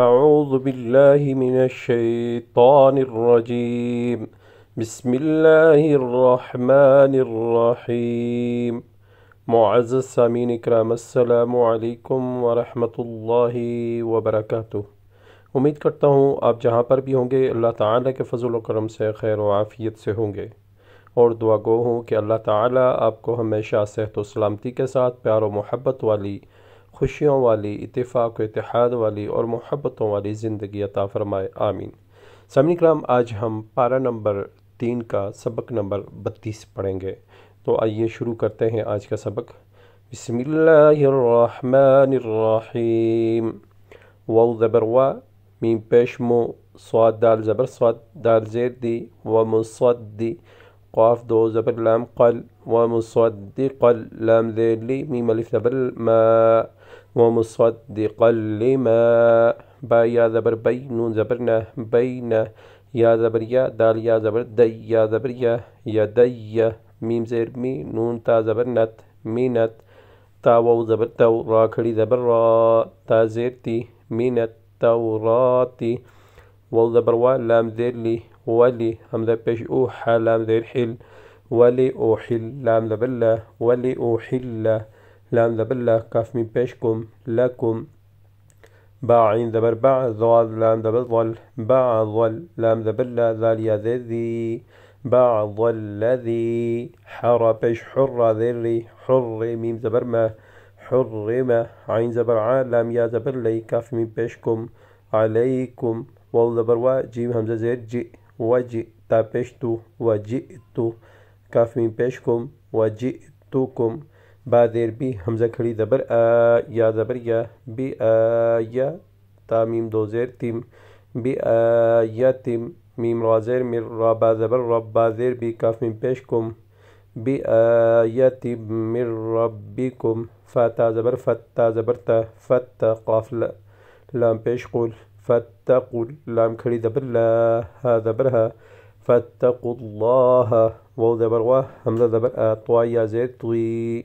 أعوذ بالله من الشيطان الرجيم بسم الرحمن السامين اكرام السلام علیکم ورحمة الله اللہ وبرکاتہ امید کرتا ہوں آپ جہاں پر بھی ہوں گے اللہ تعالیٰ کے فضل و کرم سے خیر و عافیت سے ہوں گے اور دعا گو ہوں کہ اللہ تعالیٰ آپ کو ہمیشہ صحت و سلامتی کے ساتھ پیار و محبت والی خوشیوں والی اتفاق و اتحاد والی اور محبتوں والی زندگی عطا فرمائے آمین سمین کرام آج ہم پارہ نمبر تین کا سبق نمبر بتیس پڑھیں گے تو آئیے شروع کرتے ہیں آج کا سبق بسم اللہ الرحمن الرحیم و وا میم پیش سواد دال زبر سواد دال زیر دی و وََ دی قاف دو زبر لام قل و دی قل لام زیر لی میم الف زبر ومصدقا لما با يا زبر بي نون زبرنا بين يا زبر يا دال يا زبر دي يا زبر يا يدي ميم زير مي نون تا زبرنت مينت تا وو زبر تو را كري زبر را تا زیر تی مينت تو را تي وو زبر وا لام زير لي ولي هم ذا بيش حا لام زير حل ولي اوحل حل لام زبر لا ولي أوحل لام دبلة كاف من بيشكم لكم باع عين دبر باع ضاد لام دبل ضل باع ضل لام دبل ذال يا ذي باع ضل الذي حر بيش حر ذري حر ميم زبر ما حرم عين زبر عالم يا زبر لي كاف من بيشكم عليكم وال زبر وا جيم همزة زير جي وجئ بيشتو وجئت كاف من بيشكم وجئتكم با دێر بی دبر آ یا دەبەر یا بی یا تامیم دۆزێر تیم بی یا تیم میم را با دبر دەبەر ڕبا دێر بی کافمین بي کوم بی یا تیم را ڕبی کوم فتا زەبەر فتا تا فتا قاف لام پێش قول فتا قول لام کەی دبر لا ها فتا قول الله وو دبر دبر آ ئەتوای یا زێر توی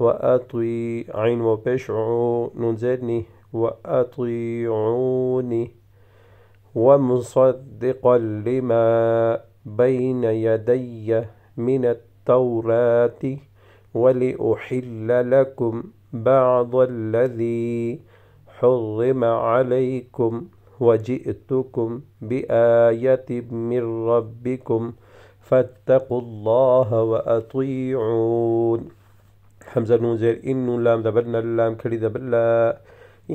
وأطيع وبشعو ننزلني نون زادني وأطيعوني ومصدقا لما بين يدي من التوراة ولأحل لكم بعض الذي حرم عليكم وجئتكم بآية من ربكم فاتقوا الله وأطيعون حمزة نون زير إن لام ذبرنا اللام كلي لا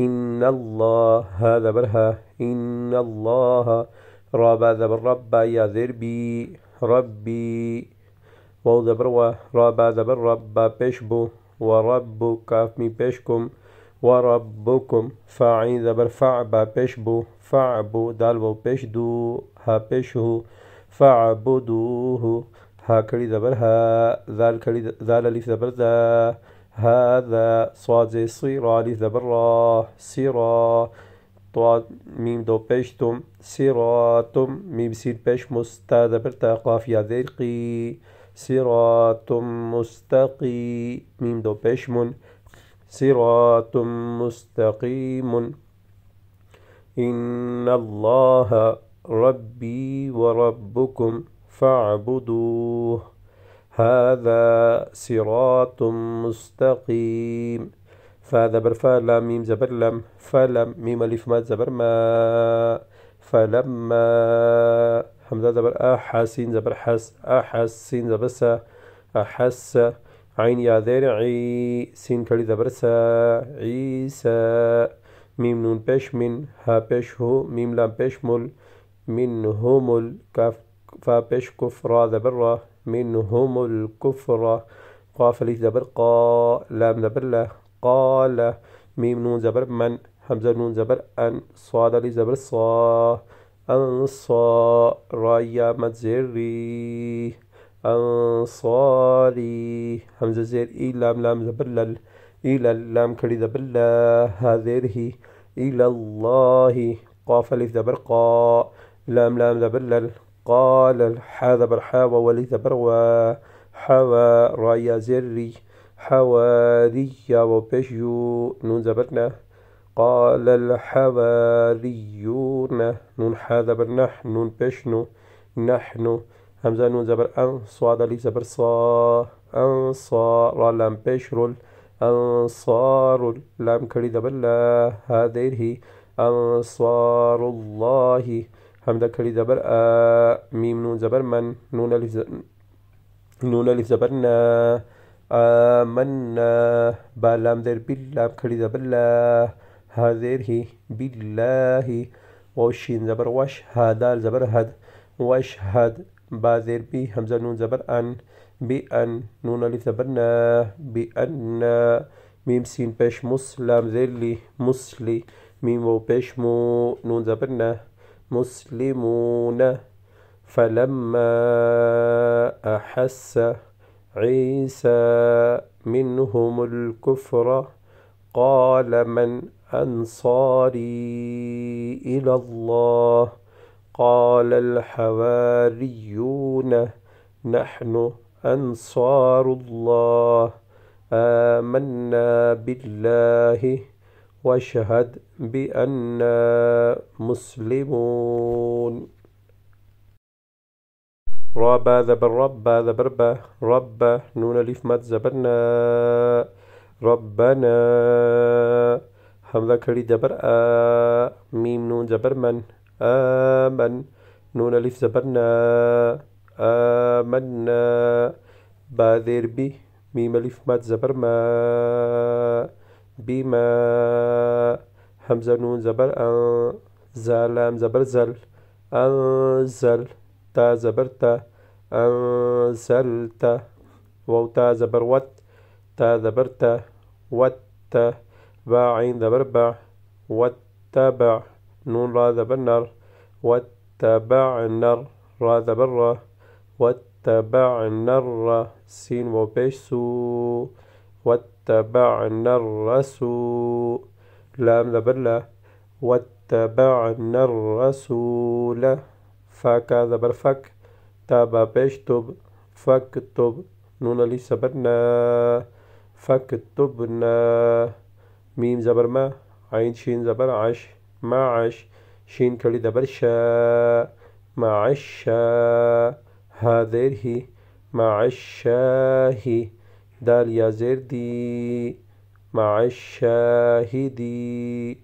إن الله هذا برها إن الله رابا ذبر ربا يا ذربي ربي واو ذبروا رابا ذبر ربا بيشبو وربك مي بيشكم وربكم فاعي ذبر فعبا بيشبو فعبو دالبو بيشدو ها بيشه فاعبدوه ها کړي زبر ها زال کړي زال الف زبر ذا هذا صاد صير الف زبر را سيرا طواد ميم دو بيشتم سيراتم ميم سين پش مستا زبر تا قاف يا ذرقي صراط مستقيم ميم دو بيشمن صراط مستقيم إن الله ربي وربكم فاعبدوه هذا صراط مستقيم فهذا برفا لام ميم زبر لم فلم ميم ألف ما زبر ما فلما حمزة زبر أحسين زبر حس أحسين زبر س أحس عين يا ذرع سين كلي زبر س عيسى ميم نون بش من ها بش هو ميم لام بيش مل منهم الكاف فبش كفرة ذبر منهم الكفرة قاف ليش ذبر قا لام ذبر له قال ميم نون زبر من همزة نون زبر أن صاد لي زبر صا صا رايا متزري أنصاري همزة زير إي لام لام زبر لل إلى اللام كري زبر هذره إلى الله قاف ألف زبر قا لام لام زبر قال حاذب برحاوة وليث بروا حوا رايا زري حواري وبشيو نون زبرنا قال الحواريون نون حاذب نحن نون بشنو نحن همزة نون زبر أن صاد لي زبر صا أنصار لام بشر الأنصار لام كريدة بلا هذه أنصار الله همدا کړي زبر ا میم نون زبر من نون الف زبر نون الف زبر ن من بالام در بالام کړي زبر لا هذره بالله وشين زبر وش هذا زبر هد واشهد باذر بي همزة نون زبر أن بأن نون ألف زبرنا بأن ميم سين بيش مسلم ذلي مسلي ميم وبيش مو نون زبرنا مسلمون فلما أحس عيسى منهم الكفر قال من أنصاري إلى الله قال الحواريون نحن أنصار الله آمنا بالله واشهد بأننا مسلمون ربا ذبر ربا ذبر ربا نون الف مد زبرنا ربنا همذا كري دبر آ ميم نون زبر من آمن نون الف زبرنا آمنا باذر بي ميم الف مد زبر ما بما همزة نون زبر أن زا زبر زل أنزل تا زبر تا أنزلت واو تا زبر وت تا زبر تا وت باع عين زبر باع واتبع نون را زبر نر واتبع نر را زبر را واتبع را سين وبيش سو واتبعنا الرسول لام ذبلة واتبعنا الرسول فك ذبر تابا تاب بيشتب فكتب نون ليس صبرنا فكتبنا ميم زبر ما عين شين زبر عش ما عش شين كلي دبر شا معش هذه هي دال يا زير دي مع الشاهدي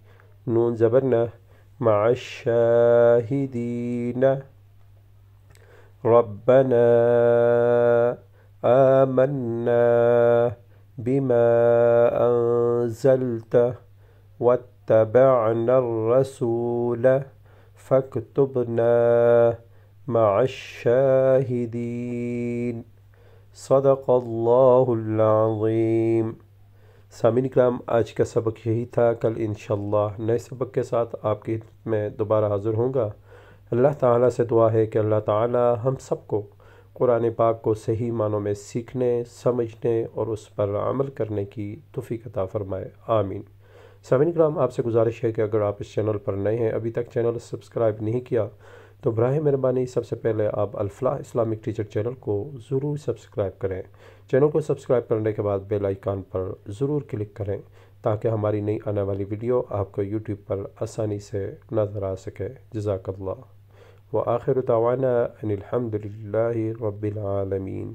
نون زبرنا مع الشاهدين ربنا آمنا بما أنزلت واتبعنا الرسول فاكتبنا مع الشاهدين صدق اللہ العظیم سامین اکرام آج کا سبق یہی تھا کل انشاءاللہ نئے سبق کے ساتھ آپ کی میں دوبارہ حاضر ہوں گا اللہ تعالیٰ سے دعا ہے کہ اللہ تعالیٰ ہم سب کو قرآن پاک کو صحیح معنوں میں سیکھنے سمجھنے اور اس پر عمل کرنے کی توفیق عطا فرمائے آمین سامین کرام آپ سے گزارش ہے کہ اگر آپ اس چینل پر نئے ہیں ابھی تک چینل سبسکرائب نہیں کیا تو براہ مہربانی سب سے پہلے آپ الفلاح اسلامک ٹیچر چینل کو ضرور سبسکرائب کریں چینل کو سبسکرائب کرنے کے بعد بیل آئیکن پر ضرور کلک کریں تاکہ ہماری نئی آنے والی ویڈیو آپ کو یوٹیوب پر آسانی سے نظر آ سکے جزاک اللہ وآخر دعوانا الحمد للہ رب العالمین